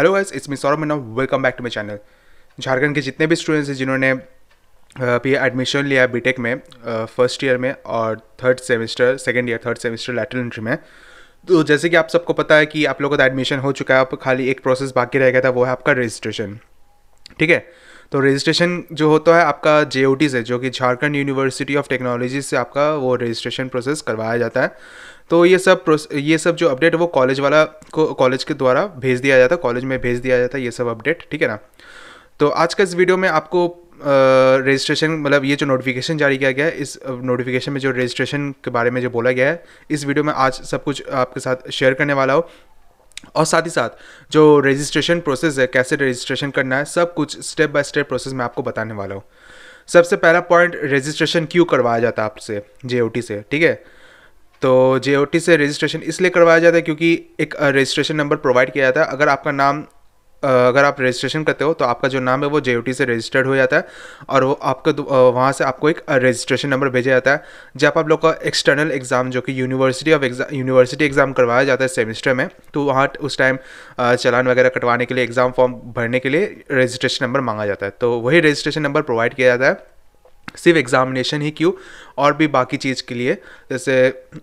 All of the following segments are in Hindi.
Hello guys it's me Saurabh Manna welcome back to my channel Jharkhand के जितने भी स्टूडेंट्स हैं जिन्होंने अभी एडमिशन लिया है बीटेक में फर्स्ट ईयर में और third semester second year third semester lateral entry में तो जैसे कि आप सबको पता है कि आप लोगों का एडमिशन हो चुका है आप खाली एक प्रोसेस बाकी रह गया था वो है आपका रजिस्ट्रेशन ठीक है तो रजिस्ट्रेशन जो होता है आपका जे से जो कि झारखंड यूनिवर्सिटी ऑफ टेक्नोलॉजी से आपका वो रजिस्ट्रेशन प्रोसेस करवाया जाता है तो ये सब ये सब जो अपडेट है वो कॉलेज वाला को कॉलेज के द्वारा भेज दिया जाता है कॉलेज में भेज दिया जाता है ये सब अपडेट ठीक है ना तो आज का इस वीडियो में आपको रजिस्ट्रेशन uh, मतलब ये जो नोटिफिकेशन जारी किया गया है इस नोटिफिकेशन में जो रजिस्ट्रेशन के बारे में जो बोला गया है इस वीडियो में आज सब कुछ आपके साथ शेयर करने वाला हो और साथ ही साथ जो रजिस्ट्रेशन प्रोसेस है कैसे रजिस्ट्रेशन करना है सब कुछ स्टेप बाय स्टेप प्रोसेस मैं आपको बताने वाला हूँ सबसे पहला पॉइंट रजिस्ट्रेशन क्यों करवाया जाता है आपसे जे से ठीक है तो जे से रजिस्ट्रेशन इसलिए करवाया जाता है क्योंकि एक रजिस्ट्रेशन नंबर प्रोवाइड किया जाता है अगर आपका नाम अगर आप रजिस्ट्रेशन करते हो तो आपका जो नाम है वो जे से रजिस्टर्ड हो जाता है और वो आपको वहाँ से आपको एक रजिस्ट्रेशन नंबर भेजा जाता है जब आप लोग का एक्सटर्नल एग्ज़ाम जो कि university of exam university exam करवाया जाता है सेमेस्टर में तो वहाँ उस टाइम चलान वगैरह कटवाने के लिए एग्ज़ाम फॉर्म भरने के लिए रजिस्ट्रेशन नंबर मांगा जाता है तो वही रजिस्ट्रेशन नंबर प्रोवाइड किया जाता है सिर्फ एग्ज़ामिनेशन ही क्यों और भी बाकी चीज़ के लिए जैसे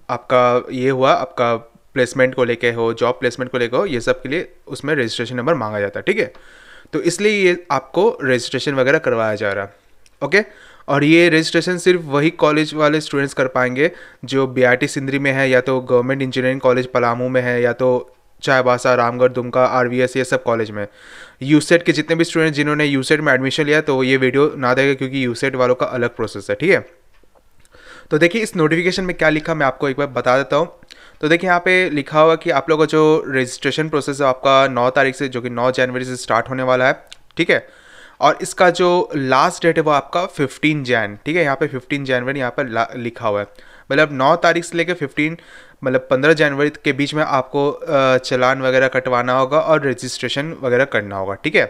आपका ये हुआ आपका प्लेसमेंट को लेके हो जॉब प्लेसमेंट को लेके हो ये सब के लिए उसमें रजिस्ट्रेशन नंबर मांगा जाता है ठीक है तो इसलिए ये आपको रजिस्ट्रेशन वगैरह करवाया जा रहा है ओके और ये रजिस्ट्रेशन सिर्फ वही कॉलेज वाले स्टूडेंट्स कर पाएंगे जो बी आई टी सिंदरी में है या तो गवर्नमेंट इंजीनियरिंग कॉलेज पलामू में है या तो Chaibasa Ramgarh Dumka R V S ये सब कॉलेज में यूसेट e के जितने भी स्टूडेंट जिन्होंने यूसेट e में एडमिशन लिया तो ये वीडियो ना देगा क्योंकि यूसेट e वालों का अलग प्रोसेस है ठीक है तो देखिए इस नोटिफिकेशन में क्या लिखा मैं आपको एक बार बता देता हूँ तो देखिए यहाँ पे लिखा हुआ कि आप लोगों का जो रजिस्ट्रेशन प्रोसेस है आपका नौ तारीख से जो कि नौ जनवरी से स्टार्ट होने वाला है ठीक है और इसका जो लास्ट डेट है वो आपका फिफ्टीन जैन ठीक है यहाँ पे फिफ्टीन जनवरी यहाँ पर लिखा हुआ है मतलब नौ तारीख से लेकर फिफ्टीन मतलब पंद्रह जनवरी के बीच में आपको चलान वगैरह कटवाना होगा और रजिस्ट्रेशन वगैरह करना होगा ठीक है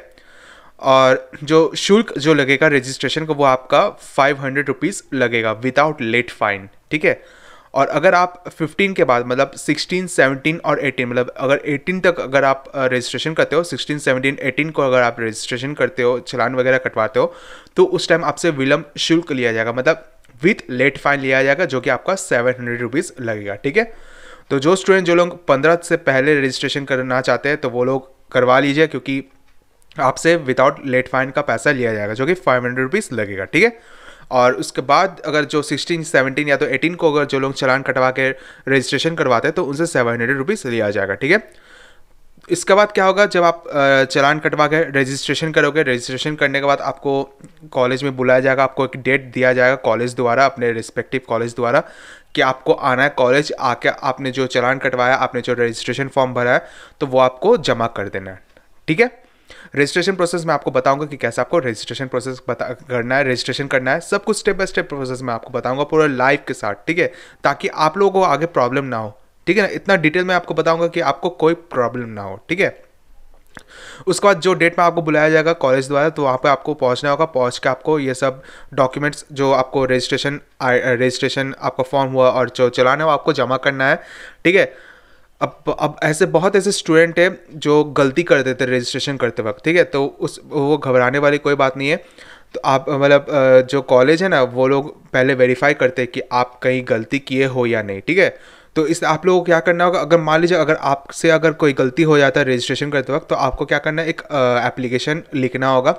और जो शुल्क जो लगेगा रजिस्ट्रेशन का वो आपका फाइव हंड्रेड रुपीज़ लगेगा विदाउट लेट फाइन ठीक है और अगर आप 15 के बाद मतलब 16, 17 और 18 मतलब अगर 18 तक अगर आप रजिस्ट्रेशन करते हो 16, 17, 18 को अगर आप रजिस्ट्रेशन करते हो चलान वगैरह कटवाते हो तो उस टाइम आपसे विलम्ब शुल्क लिया जाएगा मतलब विथ लेट फाइन लिया जाएगा जो कि आपका सेवन हंड्रेड रुपीज़ लगेगा ठीक है तो जो स्टूडेंट जो लोग पंद्रह से पहले रजिस्ट्रेशन करना चाहते हैं तो वो लोग करवा लीजिए क्योंकि आपसे विदाउट लेट फाइन का पैसा लिया जाएगा जो कि फाइव हंड्रेड रुपीज़ लगेगा ठीक है और उसके बाद अगर जो सिक्सटीन सेवनटीन या तो एटीन को अगर जो लोग चलान कटवा के रजिस्ट्रेशन करवाते हैं तो उनसे सेवन हंड्रेड रुपीज़ लिया जाएगा ठीक है इसके बाद क्या होगा जब आप चलान कटवा के रजिस्ट्रेशन करोगे रजिस्ट्रेशन करने के बाद आपको कॉलेज में बुलाया जाएगा आपको एक डेट दिया जाएगा कॉलेज द्वारा अपने रिस्पेक्टिव कॉलेज द्वारा कि आपको आना है कॉलेज आके आपने जो चलान कटवाया आपने जो रजिस्ट्रेशन फॉर्म भरा है तो वो आपको जमा कर देना है ठीक है रजिस्ट्रेशन प्रोसेस मैं आपको बताऊंगा कि कैसे आपको रजिस्ट्रेशन प्रोसेस बता करना है रजिस्ट्रेशन करना है सब कुछ स्टेप बाय स्टेप प्रोसेस मैं आपको बताऊंगा पूरा लाइफ के साथ ठीक है ताकि आप लोगों को आगे प्रॉब्लम ना हो ठीक है ना इतना डिटेल में आपको बताऊंगा कि आपको कोई प्रॉब्लम ना हो ठीक है उसके बाद जो डेट में आपको बुलाया जाएगा कॉलेज द्वारा तो वहाँ पे आपको पहुँचना होगा पहुँच के आपको ये सब डॉक्यूमेंट्स जो आपको रजिस्ट्रेशन रजिस्ट्रेशन आपका फॉर्म हुआ और जो चलाना है वो आपको जमा करना है ठीक है अब अब ऐसे बहुत ऐसे स्टूडेंट हैं जो गलती कर देते हैं रजिस्ट्रेशन करते वक्त ठीक है तो उस वो घबराने वाली कोई बात नहीं है तो आप मतलब जो कॉलेज है ना वो लोग पहले वेरीफाई करते हैं कि आप कहीं गलती किए हो या नहीं ठीक है तो इस आप लोगों को क्या करना होगा अगर मान लीजिए अगर आपसे अगर कोई गलती हो जाता है रजिस्ट्रेशन करते वक्त तो आपको क्या करना है एक एप्लीकेशन लिखना होगा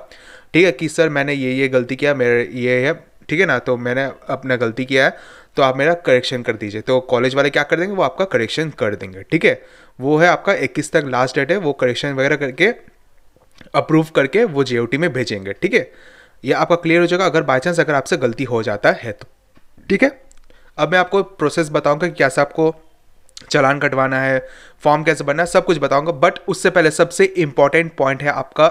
ठीक है कि सर मैंने ये ये गलती किया मेरे ये है ठीक है ना तो मैंने अपना गलती किया है तो आप मेरा करेक्शन कर दीजिए तो कॉलेज वाले क्या कर देंगे वो आपका करेक्शन कर देंगे ठीक है वो है आपका इक्कीस तक लास्ट डेट है वो करेक्शन वगैरह करके अप्रूव करके वो जे में भेजेंगे ठीक है ये आपका क्लियर हो जाएगा अगर बाई चांस अगर आपसे गलती हो जाता है तो ठीक है अब मैं आपको प्रोसेस बताऊँगा कि कैसे आपको चलान कटवाना है फॉर्म कैसे भरना है सब कुछ बताऊंगा बट उससे पहले सबसे इम्पॉर्टेंट पॉइंट है आपका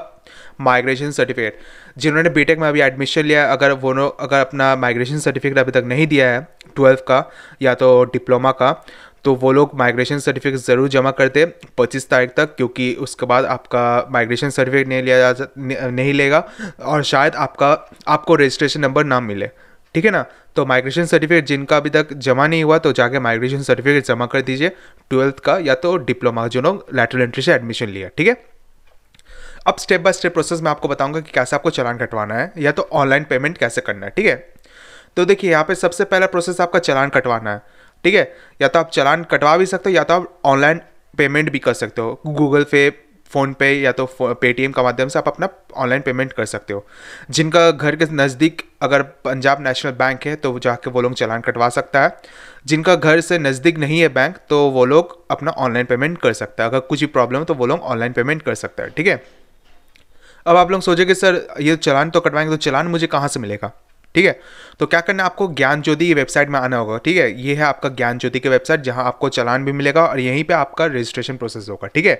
माइग्रेशन सर्टिफिकेट जिन्होंने बीटेक में अभी एडमिशन लिया अगर वो अगर अपना माइग्रेशन सर्टिफिकेट अभी तक नहीं दिया है ट्वेल्थ का या तो डिप्लोमा का तो वो लोग माइग्रेशन सर्टिफिकेट ज़रूर जमा कर पच्चीस तारीख तक क्योंकि उसके बाद आपका माइग्रेशन सर्टिफिकेट नहीं लिया जा नहीं लेगा और शायद आपका आपको रजिस्ट्रेशन नंबर ना मिले ठीक है ना तो माइग्रेशन सर्टिफिकेट जिनका अभी तक जमा नहीं हुआ तो जाके माइग्रेशन सर्टिफिकेट जमा कर दीजिए ट्वेल्थ का या तो डिप्लोमा जो लोग लैटरल एंट्री से एडमिशन लिया ठीक है अब स्टेप बाय स्टेप प्रोसेस मैं आपको बताऊंगा कि कैसे आपको चलान कटवाना है या तो ऑनलाइन पेमेंट कैसे करना है ठीक है तो देखिए यहाँ पे सबसे पहला प्रोसेस आपका चलान कटवाना है ठीक है या तो आप चलान कटवा भी सकते हो या तो आप ऑनलाइन पेमेंट भी कर सकते हो गूगल पे फ़ोनपे या तो पेटीएम का माध्यम से आप अपना ऑनलाइन पेमेंट कर सकते हो जिनका घर के नज़दीक अगर पंजाब नेशनल बैंक है तो जाके वो लोग चालान कटवा सकता है जिनका घर से नज़दीक नहीं है बैंक तो वो लोग अपना ऑनलाइन पेमेंट कर सकता है अगर कुछ भी प्रॉब्लम हो तो वो लोग ऑनलाइन पेमेंट कर सकता है ठीक है अब आप लोग कि सर ये चलान तो कटवाएंगे तो चलान मुझे कहाँ से मिलेगा ठीक है तो क्या करना है आपको ज्ञान ज्योति वेबसाइट में आना होगा ठीक है ये है आपका ज्ञान ज्योति की वेबसाइट जहाँ आपको चलान भी मिलेगा और यहीं पर आपका रजिस्ट्रेशन प्रोसेस होगा ठीक है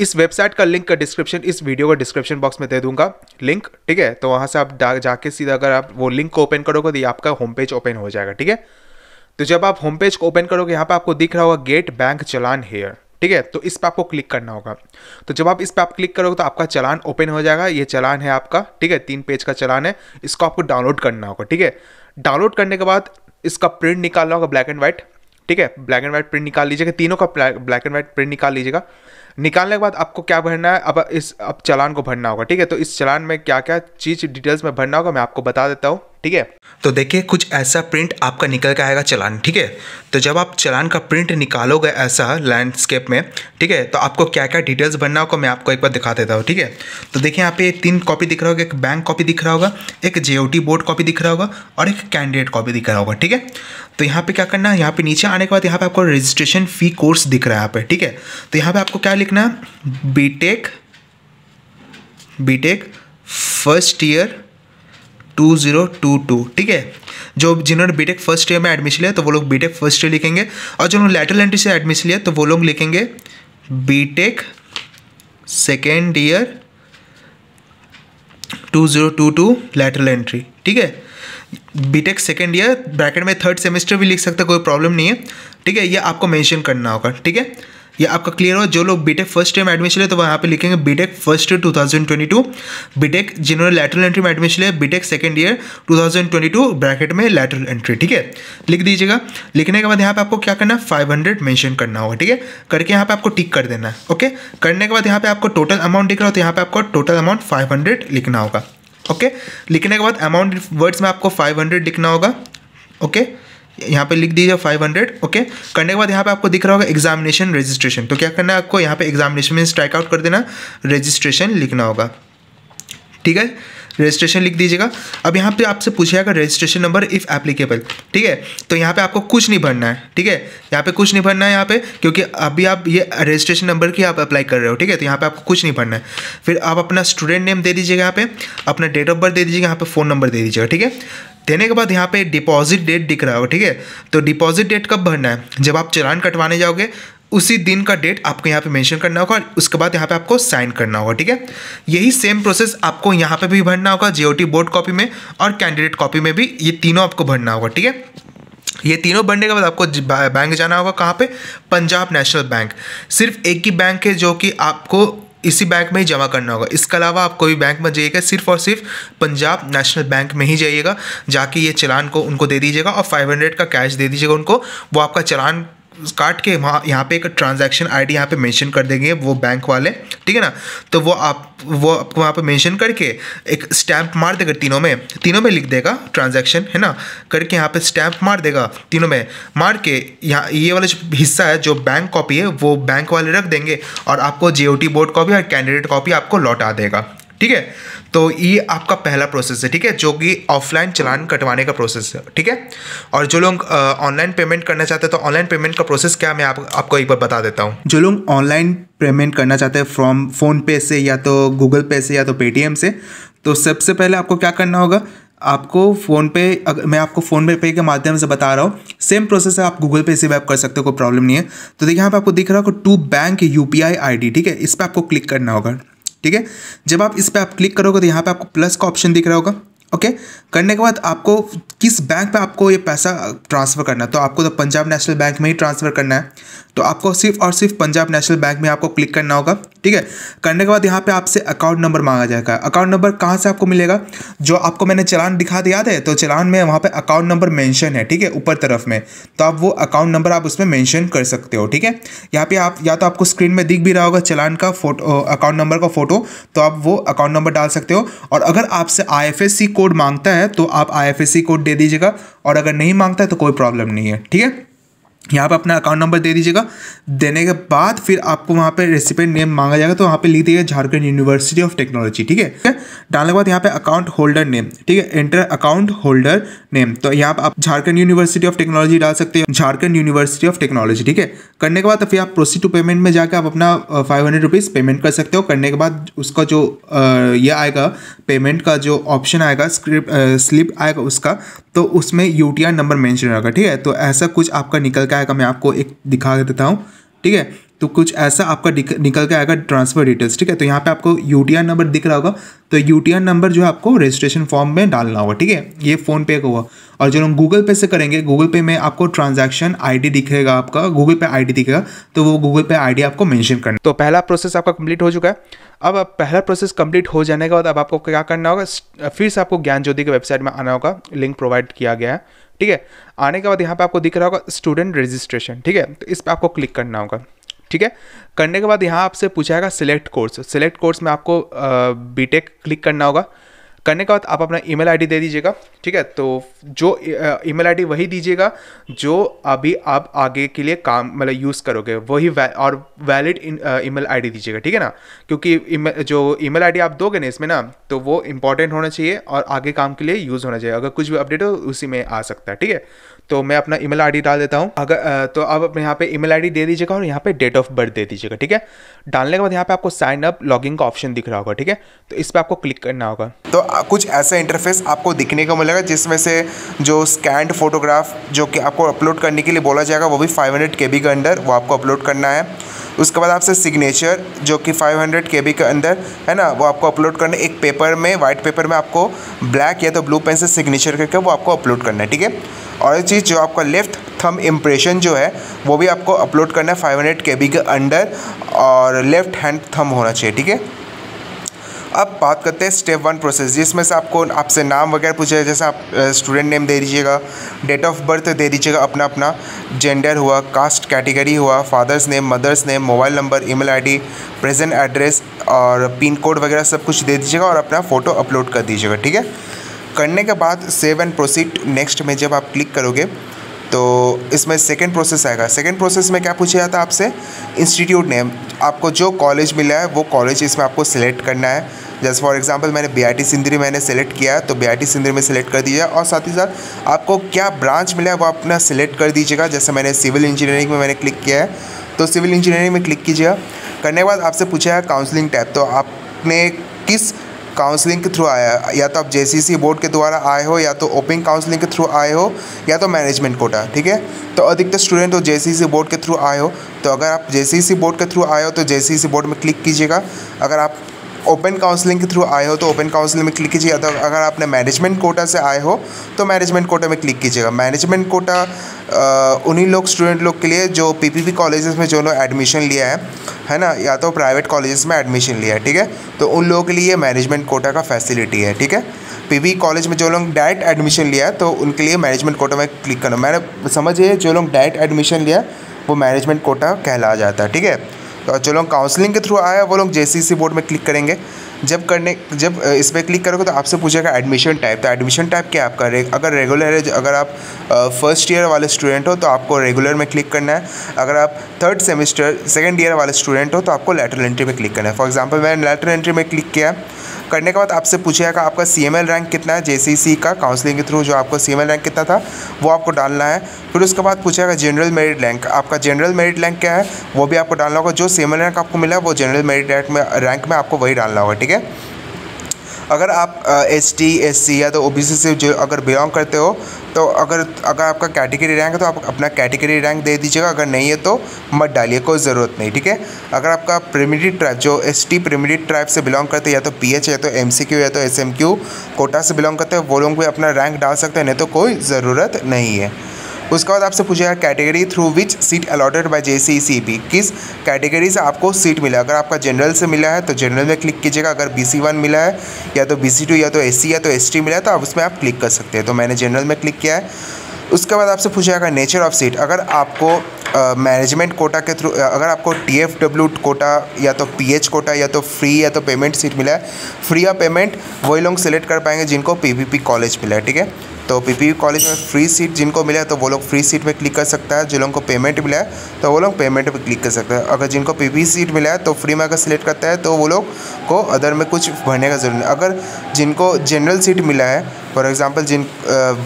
इस वेबसाइट का लिंक का डिस्क्रिप्शन इस वीडियो का डिस्क्रिप्शन बॉक्स में दे दूंगा लिंक ठीक है तो वहां से आप जाके सीधा अगर आप वो लिंक को ओपन करोगे तो ये आपका होम पेज ओपन हो जाएगा ठीक है तो जब आप होम पेज को ओपन करोगे यहाँ पर आपको दिख रहा होगा गेट बैंक चलान हेयर ठीक है तो इस पर आपको क्लिक करना होगा तो जब आप इस पर आप क्लिक करोगे तो आपका चलान ओपन हो जाएगा ये चलान है आपका ठीक है तीन पेज का चलान है इसको आपको डाउनलोड करना होगा ठीक है डाउनलोड करने के बाद इसका प्रिंट निकालना होगा ब्लैक एंड व्हाइट ठीक है ब्लैक एंड व्हाइट प्रिंट निकाल लीजिएगा तीनों का ब्लैक एंड व्हाइट प्रिंट निकाल लीजिएगा निकालने के बाद आपको क्या भरना है अब इस अब चालान को भरना होगा ठीक है तो इस चालान में क्या क्या चीज़ डिटेल्स में भरना होगा मैं आपको बता देता हूँ ठीक है तो देखिए कुछ ऐसा प्रिंट आपका निकल के आएगा चलान ठीक है तो जब आप चलान का प्रिंट निकालोगे ऐसा लैंडस्केप में ठीक है तो आपको क्या क्या डिटेल्स बनना होगा मैं आपको एक बार दिखा देता हूँ ठीक है तो देखिए यहाँ पे तीन कॉपी दिख रहा होगा एक बैंक कॉपी दिख रहा होगा एक जे बोर्ड कॉपी दिख रहा होगा और एक कैंडिडेट कॉपी दिख रहा होगा ठीक है तो यहाँ पे क्या करना है यहाँ पे नीचे आने के बाद यहाँ पे आपको रजिस्ट्रेशन फी कोर्स दिख रहा है यहाँ पे ठीक है तो यहाँ पे आपको क्या लिखना है BTech BTech first year two zero two two ठीक है जो जिन्होंने बीटेक फर्स्ट ईयर में एडमिशन लिया तो वो लोग बीटेक फर्स्ट ईयर लिखेंगे और जिन्होंने लेटरल एंट्री से एडमिशन लिया तो वो लोग लिखेंगे BTech second year two zero two two lateral entry ठीक है बीटेक सेकेंड ईयर ब्रैकेट में थर्ड सेमेस्टर भी लिख सकता कोई प्रॉब्लम नहीं है ठीक है ये आपको मेंशन करना होगा ठीक है ये आपका क्लियर हो जो लोग बीटेक फर्स्ट टाइम एडमिशन है तो वहाँ पे लिखेंगे बीटेक फर्स्ट ईयर 2022 बीटेक जिन्होंने लैटरल एंट्री में एडमिशन लिया बीटेक सेकंड ईयर 2022 ब्रैकेट में लैटरल एंट्री ठीक है लिख दीजिएगा लिखने के बाद यहाँ पे आपको क्या करना है फाइव हंड्रेड मैंशन करना होगा ठीक है करके यहाँ पे आपको टिक कर देना है ओके करने के बाद यहाँ पे आपको टोटल अमाउंट दिख रहा हो तो यहाँ पे आपको टोटल अमाउंट फाइव लिखना होगा ओके लिखने के बाद अमाउंट वर्ड्स में आपको फाइव लिखना होगा ओके यहाँ पे लिख दीजिए 500 ओके करने के बाद यहाँ पे आपको दिख रहा होगा एग्जामिनेशन रजिस्ट्रेशन तो क्या करना है आपको यहाँ पे एग्जामिनेशन में स्ट्राइक आउट कर देना रजिस्ट्रेशन लिखना होगा ठीक है रजिस्ट्रेशन लिख दीजिएगा अब यहाँ पे आपसे पूछा जाएगा रजिस्ट्रेशन नंबर इफ़ एप्लीकेबल ठीक है तो यहाँ पे आपको कुछ नहीं भरना है ठीक है यहाँ पे कुछ नहीं भरना है यहाँ पे क्योंकि अभी आप ये रजिस्ट्रेशन नंबर की आप अप्लाई कर रहे हो ठीक है तो यहाँ पे आपको कुछ नहीं भरना है फिर आप अपना स्टूडेंट नेम दे दीजिएगा यहाँ पे अपना डेट ऑफ बर्थ दे दीजिएगा यहाँ पे फ़ोन नंबर दे दीजिएगा ठीक है देने के बाद यहाँ पे डिपॉजिट डेट दिख रहा होगा ठीक है तो डिपॉजिट डेट कब भरना है जब आप चलान कटवाने जाओगे उसी दिन का डेट आपको यहाँ पे मेंशन करना होगा उसके बाद यहाँ पे आपको साइन करना होगा ठीक है यही सेम प्रोसेस आपको यहाँ पे भी भरना होगा जेओटी बोर्ड कॉपी में और कैंडिडेट कॉपी में भी ये तीनों आपको भरना होगा ठीक है ये तीनों बनने के बाद आपको बैंक जाना होगा कहाँ पे पंजाब नेशनल बैंक सिर्फ एक ही बैंक है जो कि आपको इसी बैंक में ही जमा करना होगा इसके अलावा आप कोई बैंक में जाइएगा सिर्फ और सिर्फ पंजाब नेशनल बैंक में ही जाइएगा जाके ये चलान को उनको दे दीजिएगा और फाइव हंड्रेड का कैश दे दीजिएगा उनको वो आपका चलान काट के वहाँ यहाँ पे एक ट्रांजैक्शन आईडी यहाँ पे मेंशन कर देंगे वो बैंक वाले ठीक है ना तो वो आप वो आपको वहाँ पे मेंशन करके एक स्टैंप मार देगा तीनों में तीनों में लिख देगा ट्रांजैक्शन है ना करके यहाँ पे स्टैंप मार देगा तीनों में मार के यहाँ ये वाला जो हिस्सा है जो बैंक कॉपी है वो बैंक वाले रख देंगे और आपको जे बोर्ड कॉपी और कैंडिडेट कॉपी आपको लौटा देगा ठीक है तो ये आपका पहला प्रोसेस है ठीक है जो कि ऑफलाइन चलान कटवाने का प्रोसेस है ठीक है और जो लोग ऑनलाइन पेमेंट करना चाहते हैं तो ऑनलाइन पेमेंट का प्रोसेस क्या मैं आप, आपको एक बार बता देता हूँ जो लोग ऑनलाइन पेमेंट करना चाहते हैं फ्रॉम फ़ोनपे से या तो गूगल पे से या तो पेटीएम से तो सबसे पहले आपको क्या करना होगा आपको फ़ोन पे अगर मैं आपको फ़ोन पे पे के माध्यम से बता रहा हूँ सेम प्रोसेस है आप गूगल पे से भी आप कर सकते हो कोई प्रॉब्लम नहीं है तो देखिए यहाँ पे आपको दिख रहा होगा two bank U P I I D ठीक है इस पर आपको क्लिक करना होगा ठीक है जब आप इस पर आप क्लिक करोगे तो यहाँ पर आपको प्लस का ऑप्शन दिख रहा होगा ओके okay? करने के बाद आपको किस बैंक पे आपको ये पैसा ट्रांसफ़र करना है तो आपको तो पंजाब नेशनल बैंक में ही ट्रांसफ़र करना है तो आपको सिर्फ और सिर्फ पंजाब नेशनल बैंक में आपको क्लिक करना होगा ठीक है करने के बाद यहाँ पे आपसे अकाउंट नंबर मांगा जाएगा अकाउंट नंबर कहाँ से आपको मिलेगा जो आपको मैंने चलान दिखा दिया याद है तो चलान में वहाँ पे अकाउंट नंबर मेंशन है ठीक है ऊपर तरफ में तो आप वो अकाउंट नंबर आप उसमें मैंशन कर सकते हो ठीक है यहाँ पर आप या तो आपको स्क्रीन में दिख भी रहा होगा चलान का फोटो अकाउंट नंबर का फोटो तो आप वो अकाउंट नंबर डाल सकते हो और अगर आपसे आई कोड मांगता है तो आप आई कोड दे दीजिएगा और अगर नहीं मांगता है तो कोई प्रॉब्लम नहीं है ठीक है यहाँ पर अपना अकाउंट नंबर दे दीजिएगा देने के बाद फिर आपको वहाँ पे रेसिपेंट नेम मांगा जाएगा तो वहाँ पे लिख दीजिएगा झारखंड यूनिवर्सिटी ऑफ टेक्नोलॉजी ठीक है डालने के बाद यहाँ पे अकाउंट होल्डर नेम ठीक है एंटर अकाउंट होल्डर नेम तो यहाँ आप झारखंड यूनिवर्सिटी ऑफ टेक्नोलॉजी डाल सकते हो झारखंड यूनिवर्सिटी ऑफ टेक्नोलॉजी ठीक है करने के बाद तो फिर आप प्रोसीड टू पेमेंट में जाकर आप अपना फाइव हंड्रेड रुपीज़ पेमेंट कर सकते हो करने के बाद उसका जो ये आएगा पेमेंट का जो ऑप्शन आएगा स्क्रिप्ट स्लिप आएगा उसका तो उसमें यू नंबर मैंशन रहेगा ठीक है तो ऐसा कुछ आपका निकल के आएगा मैं आपको एक दिखा देता हूँ ठीक है तो कुछ ऐसा आपका निकल के आएगा ट्रांसफर डिटेल्स ठीक है तो यहाँ पे आपको यू नंबर दिख रहा होगा तो यू नंबर जो है आपको रजिस्ट्रेशन फॉर्म में डालना होगा ठीक है ये फोन पे का हुआ और जो हम गूगल पे से करेंगे गूगल पे में आपको ट्रांजैक्शन आईडी दिखेगा आपका गूगल पे आईडी दिखेगा तो वो गूगल पे आईडी आपको मेंशन करना तो पहला प्रोसेस आपका कंप्लीट हो चुका है अब पहला प्रोसेस कंप्लीट हो जाने के बाद अब आपको क्या करना होगा फिर से आपको ज्ञान ज्योति की वेबसाइट में आना होगा लिंक प्रोवाइड किया गया है ठीक है आने के बाद यहाँ पे आपको दिख रहा होगा स्टूडेंट रजिस्ट्रेशन ठीक है तो इस पर आपको क्लिक करना होगा ठीक है करने के बाद यहाँ आपसे पूछा जाएगा सिलेक्ट कोर्स सिलेक्ट कोर्स में आपको बी क्लिक करना होगा करने के बाद आप अपना ईमेल आईडी दे दीजिएगा ठीक है तो जो ईमेल आईडी वही दीजिएगा जो अभी आप आगे के लिए काम मतलब यूज़ करोगे वही वै, और वैलिड ईमेल आईडी दीजिएगा ठीक है ना क्योंकि इमे, जो ईमेल आईडी आप दोगे ना इसमें ना तो वो इंपॉर्टेंट होना चाहिए और आगे काम के लिए यूज़ होना चाहिए अगर कुछ भी अपडेट हो उसी में आ सकता है ठीक है तो मैं अपना ईमेल आईडी डाल देता हूँ अगर तो अब आप यहाँ पे ईमेल आईडी दे दीजिएगा और यहाँ पे डेट ऑफ बर्थ दे दीजिएगा ठीक है डालने के बाद यहाँ पे आपको साइन अप लॉगिंग का ऑप्शन दिख रहा होगा ठीक है तो इस पर आपको क्लिक करना होगा तो कुछ ऐसा इंटरफेस आपको दिखने को मिलेगा जिसमें से जो स्कैंड फोटोग्राफ जो कि आपको अपलोड करने के लिए बोला जाएगा वो भी फाइव हंड्रेड के बी के अंडर वो आपको अपलोड करना है उसके बाद आपसे सिग्नेचर जो कि 500 हंड्रेड के के अंदर है ना वो आपको अपलोड करना है एक पेपर में वाइट पेपर में आपको ब्लैक या तो ब्लू पेन से सिग्नेचर करके वो आपको अपलोड करना है ठीक है और एक चीज़ जो आपका लेफ्ट थम इम्प्रेशन जो है वो भी आपको अपलोड करना है फाइव हंड्रेड के के अंडर और लेफ्ट हैंड थम होना चाहिए ठीक है अब बात करते हैं स्टेप वन प्रोसेस जिसमें से आपको आपसे नाम वगैरह पूछा जाए जैसे आप स्टूडेंट नेम दे दीजिएगा डेट ऑफ बर्थ दे दीजिएगा अपना अपना जेंडर हुआ कास्ट कैटेगरी हुआ father's name mother's name mobile number email ID present address और पिन कोड वगैरह सब कुछ दे दीजिएगा और अपना फ़ोटो अपलोड कर दीजिएगा ठीक है करने के बाद सेव एंड प्रोसीड नेक्स्ट में जब आप क्लिक करोगे तो इसमें सेकेंड प्रोसेस आएगा सेकेंड प्रोसेस में क्या पूछा जाता है आपसे इंस्टीट्यूट नेम आपको जो कॉलेज मिला है वो कॉलेज इसमें आपको सिलेक्ट करना है जैसे फॉर एग्जांपल मैंने बी आई सिंदरी मैंने सेलेक्ट किया तो बी आई सिंदरी में सेलेक्ट कर दीजिए और साथ ही साथ आपको क्या ब्रांच मिला है वो अपना सिलेक्ट कर दीजिएगा जैसे मैंने सिविल इंजीनियरिंग में मैंने क्लिक किया है तो सिविल इंजीनियरिंग में क्लिक कीजिएगा करने के बाद आपसे पूछा है काउंसिलिंग टैप तो आपने किस काउंसलिंग के थ्रू आया या तो आप जे बोर्ड के द्वारा आए हो या तो ओपन काउंसलिंग के थ्रू आए हो या तो मैनेजमेंट कोटा ठीक है तो अधिकतर स्टूडेंट हो जे बोर्ड के थ्रू आए हो तो अगर आप जे बोर्ड के थ्रू आए हो तो जे बोर्ड में क्लिक कीजिएगा अगर आप ओपन काउंसलिंग के थ्रू आए हो तो ओपन काउंसलिंग में क्लिक कीजिएगा तो अगर आपने मैनेजमेंट कोटा से आए हो तो मैनेजमेंट कोटा में क्लिक कीजिएगा मैनेजमेंट कोटा उन्हीं लोग स्टूडेंट लोग के लिए जो पीपीपी कॉलेजेस में जो लोग एडमिशन लिया है है ना या तो प्राइवेट कॉलेजेस में एडमिशन लिया है ठीक है तो उन लोगों के लिए मैनेजमेंट कोटा का फैसिलिटी है ठीक है पीवी कॉलेज में जो लोग डायरेक्ट एडमिशन लिया है तो उनके लिए मैनेजमेंट कोटा में क्लिक करना मैंने समझिए जो लोग डायरेक्ट एडमिशन लिया वो मैनेजमेंट कोटा कहला जाता है ठीक है तो जो लोग काउंसलिंग के थ्रू आया वो लोग जे बोर्ड में क्लिक करेंगे जब करने जब इस पर क्लिक करोगे तो आपसे पूछेगा एडमिशन टाइप तो एडमिशन टाइप क्या आपका रे, अगर रेगुलर है अगर आप फर्स्ट ईयर वाले स्टूडेंट हो तो आपको रेगुलर में क्लिक करना है अगर आप थर्ड सेमेस्टर सेकेंड ईयर वाले स्टूडेंट हो तो आपको लेटरल एंट्री में क्लिक करना है फॉर एग्जाम्पल मैंने लेटरल एंट्री में क्लिक किया करने के बाद आपसे पूछेगा आपका सी रैंक कितना है जे का काउंसलिंग के थ्रू जो आपका सी रैंक कितना था वो आपको डालना है फिर उसके बाद पूछेगा जनरल मेरिट रैंक आपका जनरल मेरिट रैंक क्या है वो भी आपको डालना होगा जो सी रैंक आपको मिला है वो जनरल मेरिट रैंक में रैंक में आपको वही डालना होगा ठीक है है अगर आप एस टी एस सी या तो ओ बी सी से जो अगर बिलोंग करते हो तो अगर अगर आपका कैटेगरी रैंक है तो आप अपना कैटेगरी रैंक दे दीजिएगा अगर नहीं है तो मत डालिए कोई ज़रूरत नहीं ठीक है अगर आपका प्रिमिटी ट्राइब जो एस टी प्रिमिटी ट्राइब से बिलोंग करते हैं या तो पी एच या तो एम सी क्यू या तो एस एम क्यू कोटा से बिलोंग करते हैं वो लोग भी अपना रैंक डाल सकते हैं नहीं तो कोई ज़रूरत नहीं है उसके बाद आपसे पूछेगा category through which seat allotted by J C C किस कैटेगरी से आपको सीट मिला अगर आपका जनरल से मिला है तो जनरल में क्लिक कीजिएगा अगर बी सी वन मिला है या तो बी सी टू या तो एस सी या तो एस टी मिला है तो आप उसमें आप क्लिक कर सकते हैं तो मैंने जनरल में क्लिक किया है उसके बाद आपसे पूछा जाएगा नेचर ऑफ सीट अगर आपको मैनेजमेंट uh, कोटा के थ्रू अगर आपको टी एफ डब्ल्यू कोटा या तो पी एच कोटा या तो फ्री या तो पेमेंट सीट मिला है फ्री या पेमेंट वही लोग सेलेक्ट कर पाएंगे जिनको पी वी पी कॉलेज मिला है ठीक है तो पी कॉलेज में फ्री सीट जिनको मिला है तो वो लोग फ्री सीट पे क्लिक कर सकता है जिन लोगों को पेमेंट मिला है तो वो लोग पेमेंट पे क्लिक कर सकता है अगर जिनको पी सीट मिला है तो फ्री में अगर सिलेक्ट करता है तो वो लोग को अदर में कुछ भरने का जरूरत नहीं अगर जिनको जनरल सीट मिला है फॉर एग्ज़ाम्पल जिन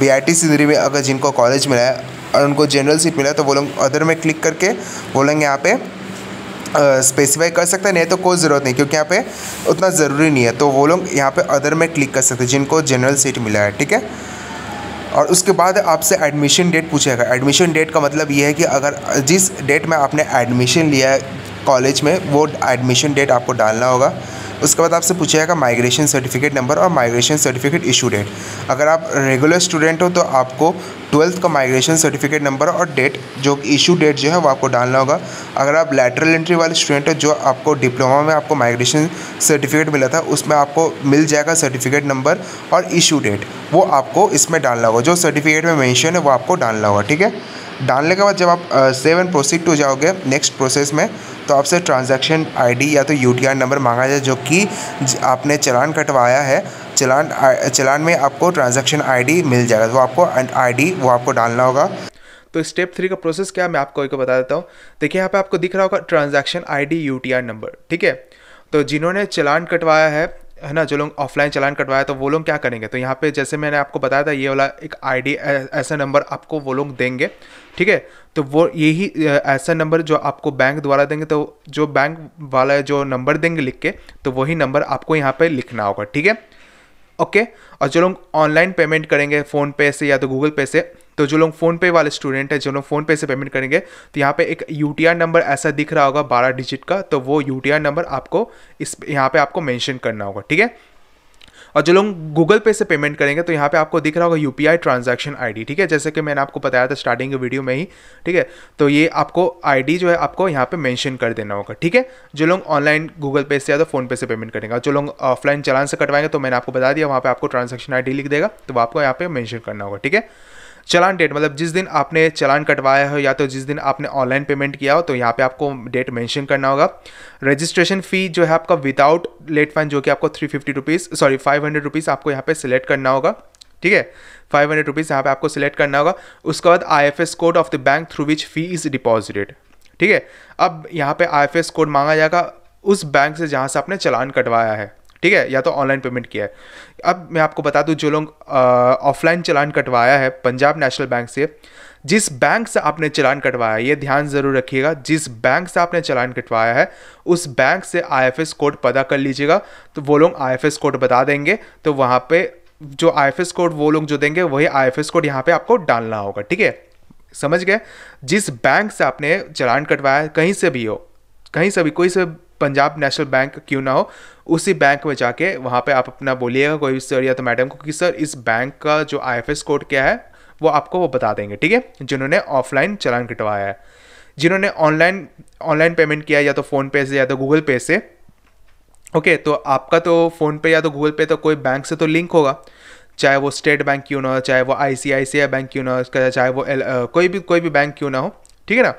बी आई टी में अगर जिनको कॉलेज मिला है और उनको जनरल सीट मिला है तो वो लोग अदर में क्लिक करके वो लोग यहाँ पे स्पेसिफाई कर सकते हैं नहीं तो कोई ज़रूरत नहीं क्योंकि यहाँ पे उतना ज़रूरी नहीं है तो वो लोग यहाँ पे अदर में क्लिक कर सकते हैं जिनको जनरल सीट मिला है ठीक है और उसके बाद आपसे एडमिशन डेट पूछेगा एडमिशन डेट का मतलब ये है कि अगर जिस डेट में आपने एडमिशन लिया है कॉलेज में वो एडमिशन डेट आपको डालना होगा उसके बाद आपसे पूछा जाएगा माइग्रेशन सर्टिफिकेट नंबर और माइग्रेशन सर्टिफिकेट इशू डेट अगर आप रेगुलर स्टूडेंट हो तो आपको ट्वेल्थ का माइग्रेशन सर्टिफिकेट नंबर और डेट जो इशू डेट जो है वो आपको डालना होगा अगर आप लेटरल एंट्री वाले स्टूडेंट हो जो आपको डिप्लोमा में आपको माइग्रेशन सर्टिफिकेट मिला था उसमें आपको मिल जाएगा सर्टिफिकेट नंबर और इशू डेट वो आपको इसमें डालना होगा जो सर्टिफिकेट में मैंशन है वो आपको डालना होगा ठीक है डालने के बाद जब आप सेवन प्रोसीड टू जाओगे नेक्स्ट प्रोसेस में तो आपसे ट्रांजैक्शन आईडी या तो यू नंबर मांगा जाए जो कि आपने चलान कटवाया है चलान चलान में आपको ट्रांजैक्शन आईडी मिल जाएगा तो आपको आईडी वो आपको डालना होगा तो स्टेप थ्री का प्रोसेस क्या है मैं आपको एक बता देता हूँ देखिए यहाँ पे आपको दिख रहा होगा ट्रांजैक्शन आईडी यूटीआर नंबर ठीक है तो जिन्होंने चलान कटवाया है है ना जो लोग ऑफलाइन चलान कटवाया तो वो लोग क्या करेंगे तो यहाँ पे जैसे मैंने आपको बताया था ये वाला एक आईडी ऐसा नंबर आपको वो लोग देंगे ठीक है तो वो यही ऐसा नंबर जो आपको बैंक द्वारा देंगे तो जो बैंक वाला जो नंबर देंगे लिख के तो वही नंबर आपको यहाँ पर लिखना होगा ठीक है ओके और जो लोग ऑनलाइन पेमेंट करेंगे फ़ोनपे से या तो गूगल पे से तो जो लोग फ़ोनपे वाले स्टूडेंट हैं जो लोग फोन पे से पेमेंट करेंगे तो यहाँ पे एक यू नंबर ऐसा दिख रहा होगा बारह डिजिट का तो वो यू नंबर आपको इस यहाँ पे आपको मैंशन करना होगा ठीक है और जो लोग गूगल पे से पेमेंट करेंगे तो यहाँ पे आपको दिख रहा होगा U P I transaction I ठीक है जैसे कि मैंने आपको बताया था स्टार्टिंग के वीडियो में ही ठीक है तो ये आपको आई जो है आपको यहाँ पे मेंशन कर देना होगा ठीक है जो लोग ऑनलाइन गूगल पे से या तो फ़ोनपे से पेमेंट करेंगे जो लोग ऑफलाइन चलान से कटवाएंगे तो मैंने आपको बता दिया वहाँ पर आपको ट्रांजेक्शन आई लिख देगा तो वो आपको यहाँ पे मैंशन करना होगा ठीक है चलान डेट मतलब जिस दिन आपने चलान कटवाया हो या तो जिस दिन आपने ऑनलाइन पेमेंट किया हो तो यहाँ पे आपको डेट मेंशन करना होगा रजिस्ट्रेशन फ़ी जो है आपका विदाउट लेट फाइन जो कि आपको three fifty rupees sorry five hundred rupees आपको यहाँ पे सिलेक्ट करना होगा ठीक है फाइव हंड्रेड रुपीज़ यहाँ पे आपको सिलेक्ट करना होगा उसके बाद I F S code of the bank through which fee is deposited ठीक है अब यहाँ पे आई एफ एस कोड मांगा जाएगा उस बैंक से जहाँ से आपने चलान कटवाया है ठीक है या तो ऑनलाइन पेमेंट किया है अब मैं आपको बता दूं जो लोग ऑफलाइन चलान कटवाया है पंजाब नेशनल बैंक से जिस बैंक से आपने चलान कटवाया ये ध्यान ज़रूर रखिएगा जिस बैंक से आपने चलान कटवाया है उस बैंक से आई कोड पता कर लीजिएगा तो वो लोग आई कोड बता देंगे तो वहाँ पे जो आई कोड वो लोग जो देंगे वही आई कोड यहाँ पे आपको डालना होगा ठीक है समझ गए जिस बैंक से आपने चलान कटवाया कहीं से भी हो कहीं से भी कोई से पंजाब नेशनल बैंक क्यों ना हो उसी बैंक में जाके वहाँ पे आप अपना बोलिएगा कोई भी सर या तो मैडम को कि सर इस बैंक का जो आई कोड क्या है वो आपको वो बता देंगे ठीक है जिन्होंने ऑफलाइन चलान कटवाया है जिन्होंने ऑनलाइन ऑनलाइन पेमेंट किया या तो फोन पे से या तो गूगल पे से ओके तो आपका तो फोन पे या तो गूगल पे तो कोई बैंक से तो लिंक होगा चाहे वो स्टेट बैंक क्यों ना हो चाहे वो आई बैंक क्यों ना हो चाहे वो एल, कोई भी कोई भी बैंक क्यों ना हो ठीक है ना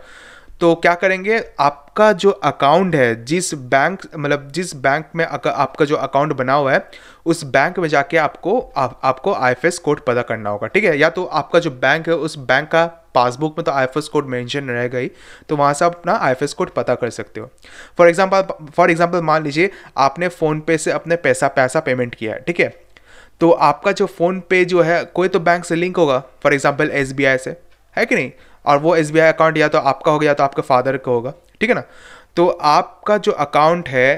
तो क्या करेंगे आपका जो अकाउंट है जिस बैंक मतलब जिस बैंक में आपका जो अकाउंट बना हुआ है उस बैंक में जाके आपको आप, आपको आई कोड पता करना होगा ठीक है या तो आपका जो बैंक है उस बैंक का पासबुक में तो आई कोड मेंशन रह गई तो वहाँ से आप अपना आई कोड पता कर सकते हो फॉर एग्जाम्पल फॉर एग्जाम्पल मान लीजिए आपने फ़ोनपे से अपने पैसा पैसा पेमेंट किया है ठीक है तो आपका जो फोनपे जो है कोई तो बैंक से लिंक होगा फॉर एग्जाम्पल एस से है कि नहीं और वो एस अकाउंट या तो आपका होगा या तो आपके फादर का होगा ठीक है ना तो आपका जो अकाउंट है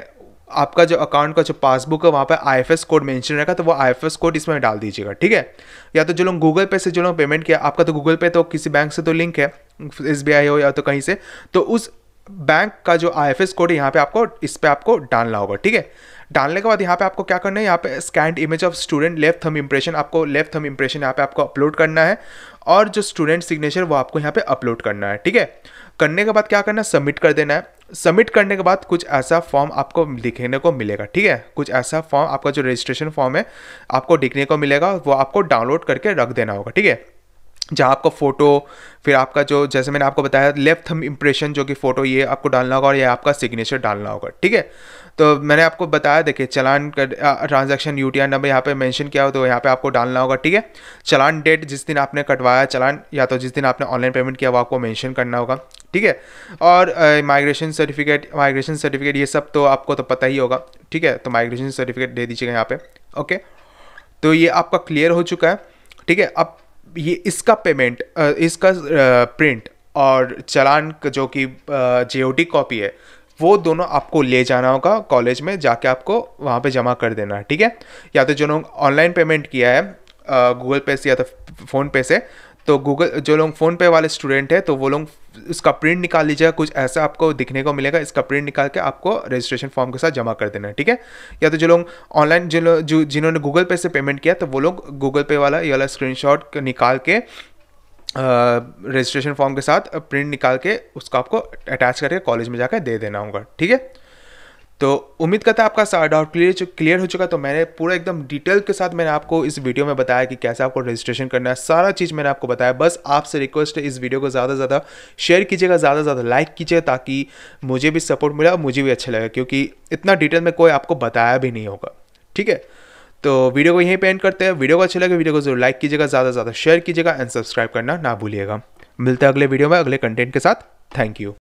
आपका जो अकाउंट का जो पासबुक है वहाँ पर आई कोड मेंशन रहेगा तो वो आई कोड इसमें डाल दीजिएगा ठीक है या तो जो लोग गूगल पे से जो लोग पेमेंट किया आपका तो गूगल पे तो किसी बैंक से तो लिंक है एस हो या तो कहीं से तो उस बैंक का जो आई कोड है यहाँ पे आपको इस पर आपको डालना होगा ठीक है डालने के बाद यहाँ पे आपको क्या करना है यहाँ पे scanned image of student left thumb impression आपको लेफ्ट थम इंप्रेशन यहाँ पे आपको अपलोड करना है और जो स्टूडेंट सिग्नेचर वो आपको यहाँ पे अपलोड करना है ठीक है करने के बाद क्या करना है सबमिट कर देना है सबमिट करने के बाद कुछ ऐसा फॉर्म आपको दिखने को मिलेगा ठीक है कुछ ऐसा फॉर्म आपका जो रजिस्ट्रेशन फॉर्म है आपको दिखने को मिलेगा वो आपको डाउनलोड करके रख देना होगा ठीक है जहाँ आपका फ़ोटो फिर आपका जो जैसे मैंने आपको बताया लेफ्ट थम इम्प्रेशन जो कि फ़ोटो ये आपको डालना होगा और ये आपका सिग्नेचर डालना होगा ठीक है तो मैंने आपको बताया देखिए चलान का ट्रांजैक्शन यू टी नंबर यहाँ पे मेंशन किया हो तो यहाँ पे आपको डालना होगा ठीक है चलान डेट जिस दिन आपने कटवाया चलान या तो जिस दिन आपने ऑनलाइन पेमेंट किया वो आपको मेंशन करना होगा ठीक है और माइग्रेशन सर्टिफिकेट माइग्रेशन सर्टिफिकेट ये सब तो आपको तो पता ही होगा ठीक है तो माइग्रेशन सर्टिफिकेट दे दीजिएगा यहाँ पे ओके तो ये आपका क्लियर हो चुका है ठीक है अब ये इसका पेमेंट इसका प्रिंट और चलान जो कि जे कॉपी है वो दोनों आपको ले जाना होगा कॉलेज में जाके आपको वहाँ पे जमा कर देना है ठीक है या तो जो लोग ऑनलाइन पेमेंट किया है गूगल पे से या तो फ़ोन पे से तो गूगल जो लोग फ़ोन पे वाले स्टूडेंट हैं तो वो लोग इसका प्रिंट निकाल लीजिएगा कुछ ऐसा आपको दिखने को मिलेगा इसका प्रिंट निकाल के आपको रजिस्ट्रेशन फॉर्म के साथ जमा कर देना है ठीक है या तो जो लोग ऑनलाइन जिन जो जिन्होंने गूगल पे से पेमेंट किया तो वो लोग गूगल पे वाला ये वाला स्क्रीनशॉट निकाल के रजिस्ट्रेशन फॉर्म के साथ प्रिंट निकाल के उसको आपको अटैच करके कॉलेज में जाकर दे देना होगा ठीक है तो उम्मीद करता है आपका सारा डाउट क्लियर क्लियर हो चुका तो मैंने पूरा एकदम डिटेल के साथ मैंने आपको इस वीडियो में बताया कि कैसे आपको रजिस्ट्रेशन करना है सारा चीज़ मैंने आपको बताया बस आपसे रिक्वेस्ट है इस वीडियो को ज़्यादा से ज़्यादा शेयर कीजिएगा ज़्यादा से ज़्यादा लाइक कीजिएगा ताकि मुझे भी सपोर्ट मिला और मुझे भी अच्छा लगे क्योंकि इतना डिटेल में कोई आपको बताया भी नहीं होगा ठीक है तो वीडियो को यहीं पे एंड करते हैं वीडियो को अच्छा लगे वीडियो को जरूर लाइक कीजिएगा ज़्यादा से ज़्यादा शेयर कीजिएगा एंड सब्सक्राइब करना ना भूलिएगा मिलते हैं अगले वीडियो में अगले कंटेंट के साथ थैंक यू